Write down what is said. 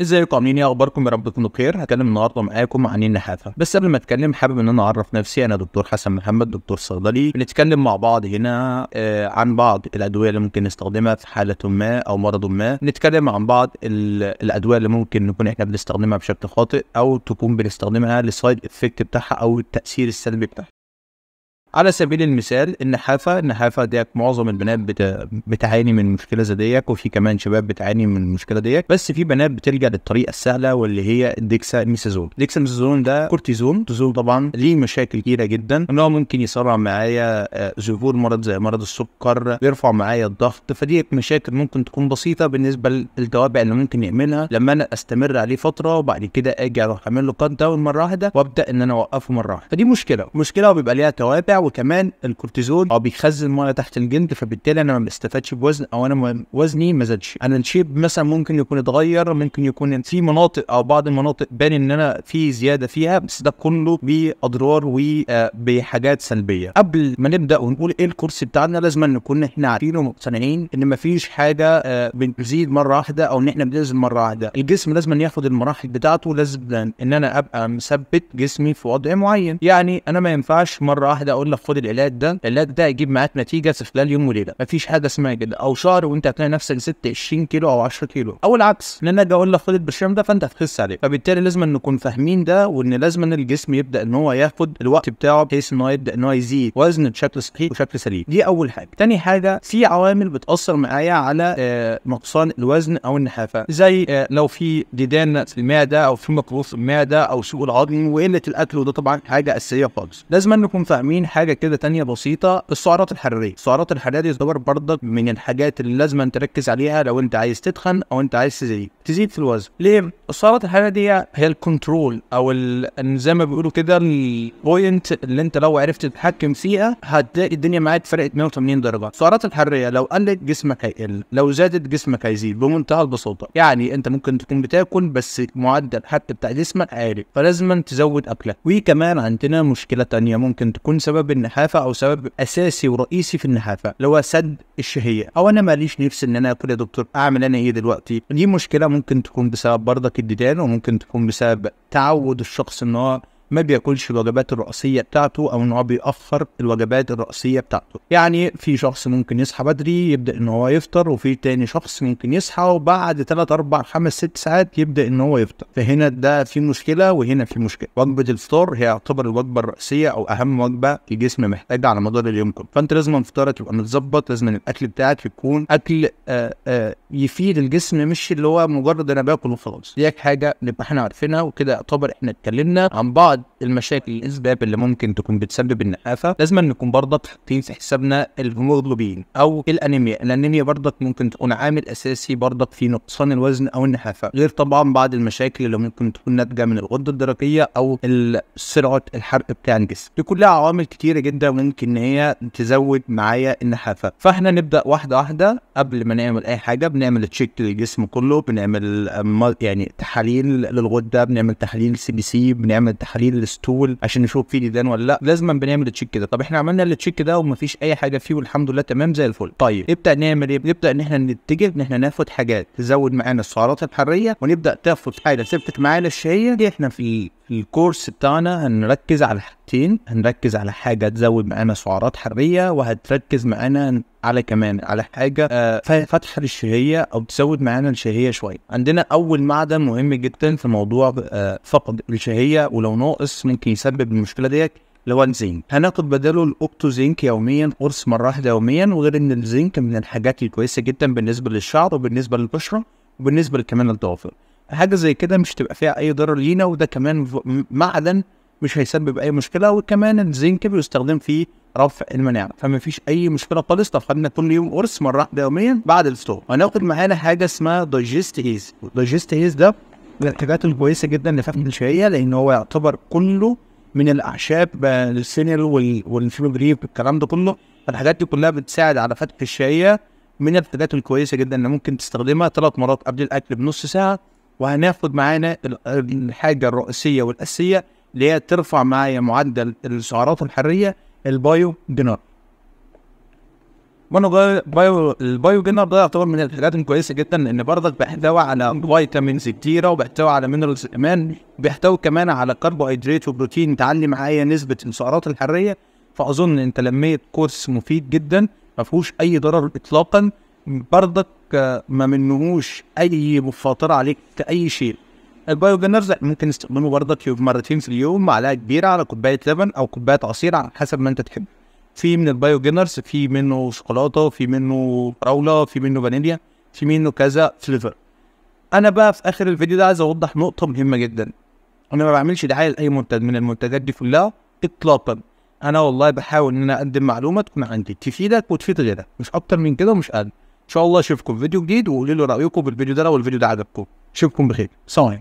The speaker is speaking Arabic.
ازيكم عاملين ايه اخباركم يا رب تكونوا بخير هتكلم النهارده معاكم عن النحافه بس قبل ما اتكلم حابب ان انا اعرف نفسي انا دكتور حسن محمد دكتور صيدلي بنتكلم مع بعض هنا آه عن بعض الادويه اللي ممكن نستخدمها في حاله ما او مرض ما نتكلم عن بعض الادويه اللي ممكن نكون احنا بنستخدمها بشكل خاطئ او تكون بنستخدمها للسايد افكت بتاعها او التاثير السلبي بتاعها على سبيل المثال النحافه النحافه ديت معظم البنات بت... بتعاني من مشكله زي ديك وفي كمان شباب بتعاني من المشكله ديك بس في بنات بتلجا للطريقه السهله واللي هي الديكسا ميسازون ديكسا ميسازون ده كورتيزون الكورتيزون طبعا ليه مشاكل كتيره جدا ان هو ممكن يسرع معايا آه، ظهور مرض زي مرض السكر بيرفع معايا الضغط فدي مشاكل ممكن تكون بسيطه بالنسبه للتوابع اللي ممكن يعملها لما انا استمر عليه فتره وبعد كده اجي اروح اعمل له كات داون مره واحده وابدا ان انا اوقفه مره واحده فدي مشكله مشكله وبيبقى ليها توابع وكمان الكورتيزون هو بيخزن ميه تحت الجلد فبالتالي انا ما بستفادش بوزن او انا وزني ما زادش انا الشيب مثلا ممكن يكون اتغير ممكن يكون في مناطق او بعض المناطق بان ان انا في زياده فيها بس ده كله باضرار وبحاجات آه، سلبيه قبل ما نبدا ونقول ايه الكورس بتاعنا لازم نكون احنا عارفين ومقتنعين ان مفيش حاجه آه، بنزيد مره واحده او ان احنا بننزل مره واحده الجسم لازم ياخد المراحل بتاعته لازم ان انا ابقى مثبت جسمي في وضع معين يعني انا ما ينفعش مره واحده اقول لك خد العلاج ده العلاج ده هيجيب معاك نتيجه في خلال يوم وليله مفيش حاجه اسمها كده او شهر وانت هتلاقي نفسك زدت 20 كيلو او 10 كيلو او العكس لان انا اقول لك خد البرشام ده فانت هتخس عليه فبالتالي لازم نكون فاهمين ده وان لازم ان الجسم يبدا ان هو ياخد الوقت بتاعه بحيث ان هو يبدا ان هو يزيد وزن بشكل صحيح وشكل سليم دي اول حاجه تاني حاجه في عوامل بتاثر معايا على آه نقصان الوزن او النحافه زي آه لو في ديدان في المعده او في مقروص المعده او سوء العظم وقله الاكل وده طبعا حاجه اساسيه خالص لازم نكون فاهمين حاجه حاجه كده تانية بسيطه السعرات الحراريه السعرات الحراريه دي تعتبر برضك من الحاجات اللي لازم تركز عليها لو انت عايز تتخن او انت عايز تزيد تزيد في الوزن ليه صارت الحاله دي هي الكنترول او زي ما بيقولوا كده البوينت اللي انت لو عرفت تتحكم فيها هتلاقي الدنيا معاك فرقت 180 درجه السعرات الحراريه لو قلت جسمك هيقل لو زادت جسمك هيزيد بمنتهى البساطه يعني انت ممكن تكون بتاكل بس معدل حتى بتاع جسمك عالي فلازم تزود اكلك وكمان عندنا مشكله تانية ممكن تكون سبب النحافه او سبب اساسي ورئيسي في النحافه اللي هو سد الشهيه او انا ماليش نفس ان انا اكل يا دكتور اعمل انا ايه دلوقتي دي مشكله ممكن تكون بسبب برضك الديدان وممكن تكون بسبب تعود الشخص ان هو ما بياكلش الوجبات الرئيسيه بتاعته او ان هو بيأخر الوجبات الرئيسيه بتاعته يعني في شخص ممكن يصحى بدري يبدا ان هو يفطر وفي تاني شخص ممكن يصحى وبعد 3 4 5 6 ساعات يبدا ان هو يفطر فهنا ده في مشكله وهنا في مشكله وجبه الفطار هي يعتبر الوجبه الرئيسيه او اهم وجبه الجسم محتاجها على مدار اليوم كله فانت لازم فطارك يبقى متظبط لازم الاكل بتاعك يكون اكل آآ آه، آآ آه، يفيد الجسم مش اللي هو مجرد انا باكل وخلاص دي حاجه نبقى احنا عارفينها وكده يعتبر احنا اتكلمنا عن بعض God المشاكل الاسباب اللي ممكن تكون بتسبب النحافه لازم نكون برضك حاطين في حسابنا الهيموجلوبين او الانيميا الانيميا برضك ممكن تكون عامل اساسي برضك في نقصان الوزن او النحافه غير طبعا بعض المشاكل اللي ممكن تكون ناتجه من الغده الدرقيه او سرعه الحرق بتاع الجسم دي كلها عوامل كتيره جدا ممكن ان هي تزود معايا النحافه فاحنا نبدا واحده واحده قبل ما نعمل اي حاجه بنعمل تشيك للجسم كله بنعمل يعني تحاليل للغده بنعمل تحاليل سي بي سي بنعمل تحاليل تول عشان نشوف فيه ديدان ولا لا لازم بنعمل تشيك ده طب احنا عملنا التشيك ده ومفيش اي حاجه فيه والحمد لله تمام زي الفل طيب نبدا نعمل ايه نبدا ان احنا نتجه ان احنا ناخد حاجات تزود معانا السعرات الحراريه ونبدا تاخد حاجه تثبت معانا الشهيه دي احنا في الكورس بتاعنا هنركز على حاجتين هنركز على حاجه تزود معانا سعرات حراريه وهتركز معانا على كمان على حاجه آه فتح للشهيه او تزود معانا الشهيه شويه عندنا اول معدن مهم جدا في موضوع آه فقد الشهيه ولو ناقص ممكن يسبب المشكله ديت اللي هو الزنك هناخد بداله زنك يوميا قرص مره واحده يوميا وغير ان الزنك من الحاجات الكويسه جدا بالنسبه للشعر وبالنسبه للبشره وبالنسبه كمان للضوافر حاجه زي كده مش تبقى فيها اي ضرر لينا وده كمان معدن مش هيسبب اي مشكله وكمان الزنك بيستخدم في رفع المناعه فما فيش اي مشكله خالص لو خدنا كل يوم قرص مره واحده يوميا بعد الفطور هناخد معانا حاجه اسمها دايجست هيز دايجست هيز ده من الحاجات الكويسه جدا لفتح الشهيه لان هو يعتبر كله من الاعشاب آه، السينيل والفيبريب الكلام ده كله الحاجات دي كلها بتساعد على فتح الشهيه من الحاجات الكويسه جدا اللي ممكن تستخدمها ثلاث مرات قبل الاكل بنص ساعه وهناخد معانا الحاجه الرئيسيه والاساسيه اللي هي ترفع معايا معدل السعرات الحراريه البايو جنر وانا بايو البايو جنر ده يعتبر من الحاجات الكويسه جدا لان برضك بيحتوي على فيتامينز كتيره وبيحتوي على مينرالز كمان بيحتوي كمان على كربوهيدرات وبروتين تعلي معايا نسبه السعرات الحراريه فاظن انت لميت كورس مفيد جدا ما فيهوش اي ضرر اطلاقا برضك آه، ما منهوش اي مخاطره عليك في اي شيء البايوجنرز ممكن نستخدمه برضه كيوب مرتين في اليوم معلقه كبيره على كوبايه لبن او كوبايه عصير على حسب ما انت تحب في من البايوجنرز في منه شوكولاته في منه فراوله في منه فانيليا في منه كذا فليفر انا بقى في اخر الفيديو ده عايز اوضح نقطه مهمه جدا انا ما بعملش دعايه لاي منتج من المنتجات دي كلها اطلاقا انا والله بحاول ان انا اقدم معلومه تكون عندي تفيدك وتفيد غيرك مش اكتر من كده ومش اقل ان شاء الله اشوفكم في فيديو جديد وقولوا لي رايكم بالفيديو ده لو الفيديو ده عجبكم اشوفكم بخير سلام